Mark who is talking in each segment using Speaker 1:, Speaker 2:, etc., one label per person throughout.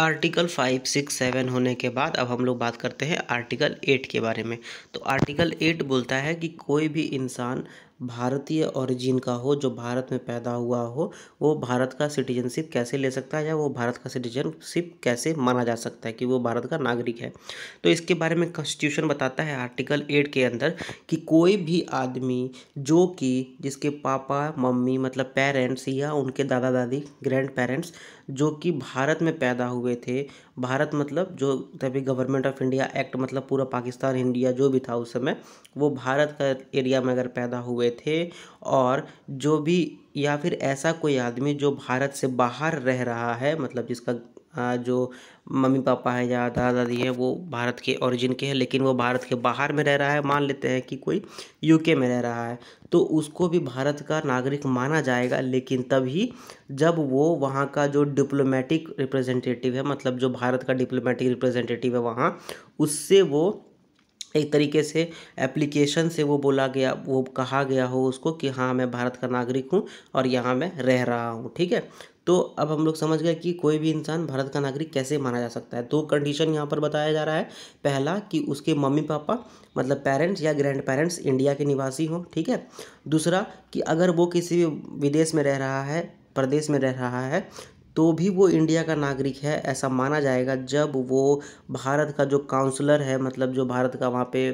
Speaker 1: article five six seven होने के बाद अब हम लोग बात करते हैं आर्टिकल एट के बारे में तो आर्टिकल एट बोलता है कि कोई भी इंसान भारतीय ओरिजिन का हो जो भारत में पैदा हुआ हो वो भारत का सिटीजनशिप कैसे ले सकता है या वो भारत का सिटीजनशिप कैसे माना जा सकता है कि वो भारत का नागरिक है तो इसके बारे में कॉन्स्टिट्यूशन बताता है आर्टिकल एट के अंदर कि कोई भी आदमी जो कि जिसके पापा मम्मी मतलब पेरेंट्स या उनके दादा दादी ग्रैंड पेरेंट्स जो कि भारत में पैदा हुए थे भारत मतलब जो तभी गवर्नमेंट ऑफ इंडिया एक्ट मतलब पूरा पाकिस्तान इंडिया जो भी था उस समय वो भारत का एरिया में अगर पैदा हुए थे और जो भी या फिर ऐसा कोई आदमी जो भारत से बाहर रह रहा है मतलब जिसका जो मम्मी पापा हैं या दादा दादी हैं वो भारत के ओरिजिन के हैं लेकिन वो भारत के बाहर में रह रहा है मान लेते हैं कि कोई यूके में रह रहा है तो उसको भी भारत का नागरिक माना जाएगा लेकिन तभी जब वो वहाँ का जो डिप्लोमेटिक रिप्रेजेंटेटिव है मतलब जो भारत का डिप्लोमेटिक रिप्रेजेंटेटिव है वहाँ उससे वो एक तरीके से एप्लीकेशन से वो बोला गया वो कहा गया हो उसको कि हाँ मैं भारत का नागरिक हूँ और यहाँ मैं रह रहा हूँ ठीक है तो अब हम लोग समझ गए कि कोई भी इंसान भारत का नागरिक कैसे माना जा सकता है दो कंडीशन यहाँ पर बताया जा रहा है पहला कि उसके मम्मी पापा मतलब पेरेंट्स या ग्रैंड पेरेंट्स इंडिया के निवासी हों ठीक है दूसरा कि अगर वो किसी विदेश में रह रहा है प्रदेश में रह रहा है तो भी वो इंडिया का नागरिक है ऐसा माना जाएगा जब वो भारत का जो काउंसलर है मतलब जो भारत का वहाँ पे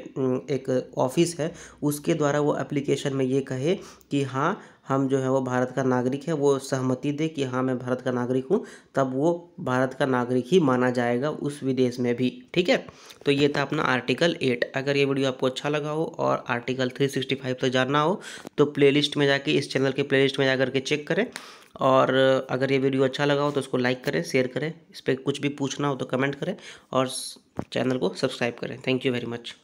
Speaker 1: एक ऑफिस है उसके द्वारा वो एप्लीकेशन में ये कहे कि हाँ हम जो है वो भारत का नागरिक है वो सहमति दे कि हाँ मैं भारत का नागरिक हूँ तब वो भारत का नागरिक ही माना जाएगा उस विदेश में भी ठीक है तो ये था अपना आर्टिकल एट अगर ये वीडियो आपको अच्छा लगा हो और आर्टिकल थ्री सिक्सटी फाइव तक जानना हो तो प्लेलिस्ट में जाके इस चैनल के प्लेलिस्ट में जा करके चेक करें और अगर ये वीडियो अच्छा लगा हो तो उसको लाइक करें शेयर करें इस पर कुछ भी पूछना हो तो कमेंट करें और चैनल को सब्सक्राइब करें थैंक यू वेरी मच